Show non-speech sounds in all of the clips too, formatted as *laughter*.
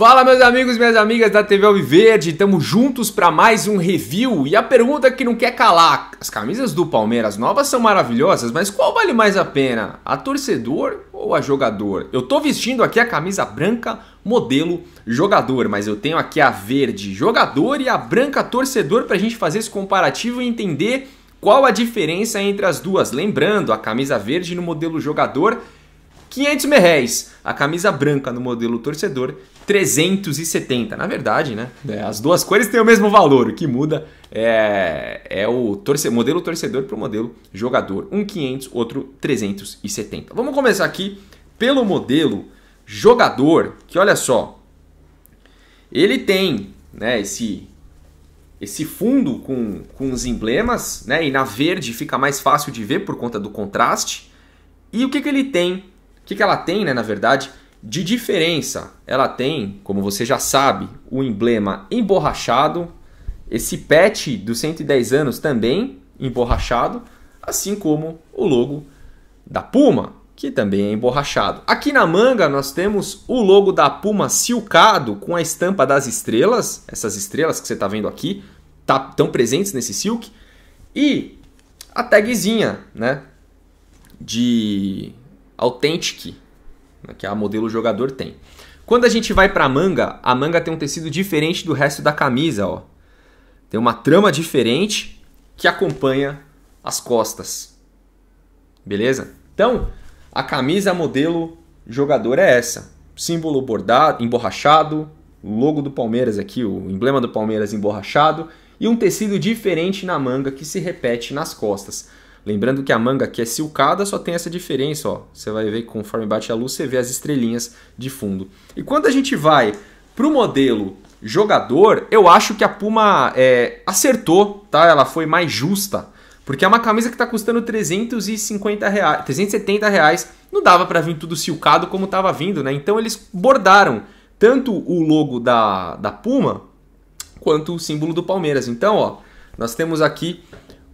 Fala meus amigos e minhas amigas da TV Alviverde, estamos juntos para mais um review e a pergunta que não quer calar, as camisas do Palmeiras novas são maravilhosas, mas qual vale mais a pena, a torcedor ou a jogador? Eu tô vestindo aqui a camisa branca modelo jogador, mas eu tenho aqui a verde jogador e a branca torcedor para a gente fazer esse comparativo e entender qual a diferença entre as duas. Lembrando, a camisa verde no modelo jogador 500 mil A camisa branca no modelo torcedor, 370. Na verdade, né? É. As duas cores têm o mesmo valor. O que muda é, é o torce, modelo torcedor para o modelo jogador. Um 500, outro 370. Vamos começar aqui pelo modelo jogador, que olha só. Ele tem né, esse esse fundo com, com os emblemas, né? E na verde fica mais fácil de ver por conta do contraste. E o que, que ele tem que, que ela tem, né, na verdade, de diferença? Ela tem, como você já sabe, o emblema emborrachado, esse patch dos 110 anos também emborrachado, assim como o logo da Puma, que também é emborrachado. Aqui na manga nós temos o logo da Puma silcado com a estampa das estrelas, essas estrelas que você está vendo aqui, tá, estão presentes nesse silk, e a tagzinha né, de, Authentic, né, que é a modelo jogador tem. Quando a gente vai para a manga, a manga tem um tecido diferente do resto da camisa, ó. Tem uma trama diferente que acompanha as costas. Beleza? Então, a camisa modelo jogador é essa. Símbolo bordado, emborrachado, logo do Palmeiras aqui, o emblema do Palmeiras emborrachado e um tecido diferente na manga que se repete nas costas. Lembrando que a manga que é silcada só tem essa diferença, ó. Você vai ver conforme bate a luz, você vê as estrelinhas de fundo. E quando a gente vai para o modelo jogador, eu acho que a Puma é, acertou, tá? Ela foi mais justa. Porque é uma camisa que está custando 350 reais, 370 reais. Não dava para vir tudo silcado como estava vindo, né? Então eles bordaram tanto o logo da, da Puma quanto o símbolo do Palmeiras. Então, ó, nós temos aqui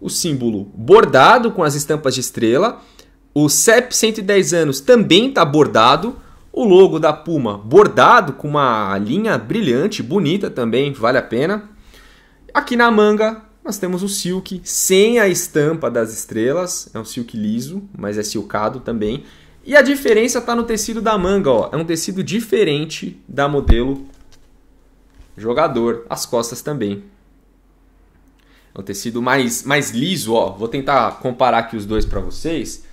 o símbolo bordado com as estampas de estrela. O CEP 110 anos também está bordado. O logo da Puma bordado com uma linha brilhante, bonita também, vale a pena. Aqui na manga nós temos o silk sem a estampa das estrelas. É um silk liso, mas é silcado também. E a diferença está no tecido da manga. Ó. É um tecido diferente da modelo jogador. As costas também o um tecido mais, mais liso, ó. Vou tentar comparar aqui os dois para vocês.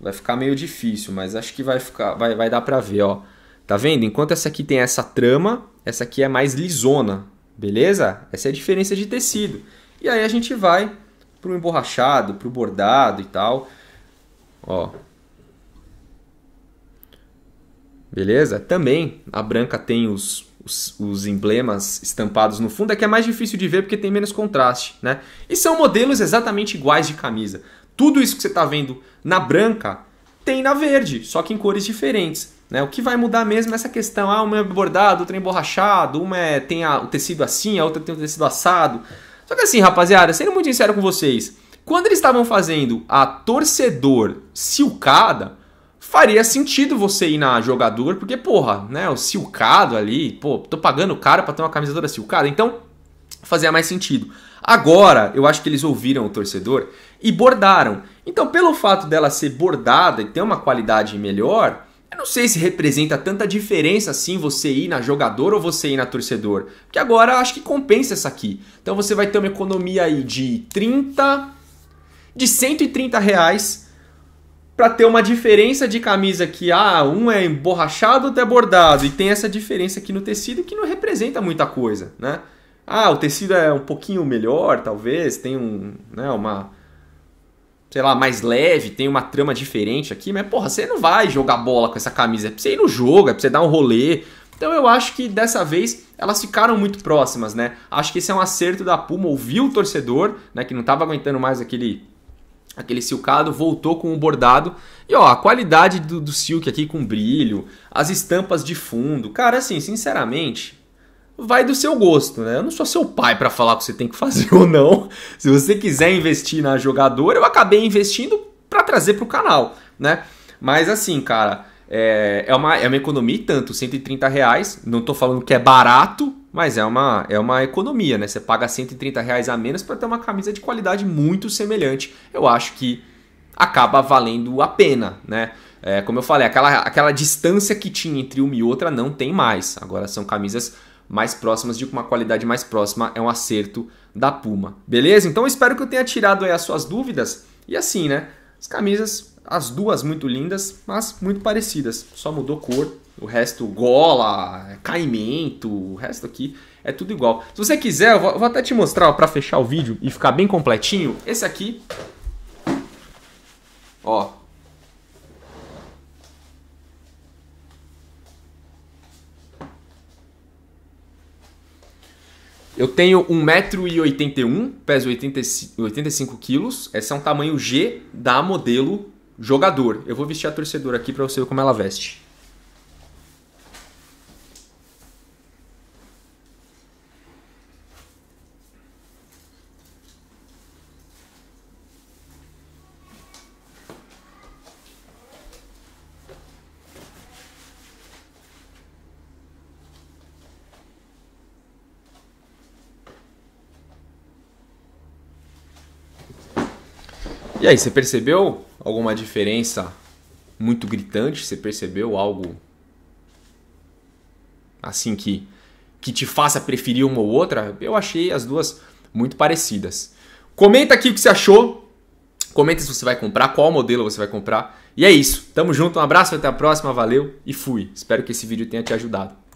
Vai ficar meio difícil, mas acho que vai ficar, vai, vai dar para ver, ó. Tá vendo? Enquanto essa aqui tem essa trama, essa aqui é mais lisona, beleza? Essa é a diferença de tecido. E aí a gente vai pro emborrachado, pro bordado e tal. Ó, Beleza? Também a branca tem os, os, os, emblemas estampados no fundo, é que é mais difícil de ver porque tem menos contraste, né? E são modelos exatamente iguais de camisa. Tudo isso que você está vendo na branca tem na verde, só que em cores diferentes. Né? O que vai mudar mesmo é essa questão, ah, uma é bordado, outra é emborrachado, uma é, tem a, o tecido assim, a outra tem o tecido assado. Só que assim, rapaziada, sendo muito sincero com vocês, quando eles estavam fazendo a torcedor silcada, faria sentido você ir na jogador, porque, porra, né, o silcado ali, pô, tô pagando caro pra ter uma camisadora silcada, então fazia mais sentido. Agora, eu acho que eles ouviram o torcedor e bordaram. Então, pelo fato dela ser bordada e ter uma qualidade melhor, eu não sei se representa tanta diferença assim você ir na jogador ou você ir na torcedor. Porque agora acho que compensa essa aqui. Então você vai ter uma economia aí de 30. de 130 reais para ter uma diferença de camisa que ah, um é emborrachado, outro é bordado e tem essa diferença aqui no tecido que não representa muita coisa, né? Ah, o tecido é um pouquinho melhor, talvez, tem um, né, uma sei lá, mais leve, tem uma trama diferente aqui, mas porra, você não vai jogar bola com essa camisa, é pra você ir no jogo, é pra você dar um rolê. Então eu acho que dessa vez elas ficaram muito próximas, né? Acho que esse é um acerto da Puma, ouviu o torcedor, né, que não tava aguentando mais aquele aquele silcado, voltou com o bordado. E ó, a qualidade do, do silk aqui com brilho, as estampas de fundo. Cara, assim, sinceramente, vai do seu gosto, né? Eu não sou seu pai para falar o que você tem que fazer *laughs* ou não. Se você quiser investir na jogadora, eu acabei investindo para trazer pro canal, né? Mas assim, cara, é, é, uma, é uma economia e tanto, 130 reais. Não tô falando que é barato, mas é uma, é uma economia, né? Você paga 130 reais a menos para ter uma camisa de qualidade muito semelhante. Eu acho que acaba valendo a pena, né? É, como eu falei, aquela, aquela distância que tinha entre uma e outra não tem mais. Agora são camisas mais próximas, de uma qualidade mais próxima, é um acerto da Puma. Beleza? Então espero que eu tenha tirado as suas dúvidas. E assim, né? As camisas, as duas muito lindas, mas muito parecidas. Só mudou cor o resto, gola, caimento, o resto aqui é tudo igual. Se você quiser, eu vou, até te mostrar para fechar o vídeo e ficar bem completinho. Esse aqui, ó. Eu tenho 1,81m, peso 85 quilos. Esse é um tamanho G da modelo jogador. Eu vou vestir a torcedora aqui para você ver como ela veste. E aí, você percebeu alguma diferença muito gritante? Você percebeu algo assim que que te faça preferir uma ou outra? Eu achei as duas muito parecidas. Comenta aqui o que você achou. Comenta se você vai comprar, qual modelo você vai comprar. E é isso. Tamo junto, um abraço, até a próxima, valeu e fui. Espero que esse vídeo tenha te ajudado.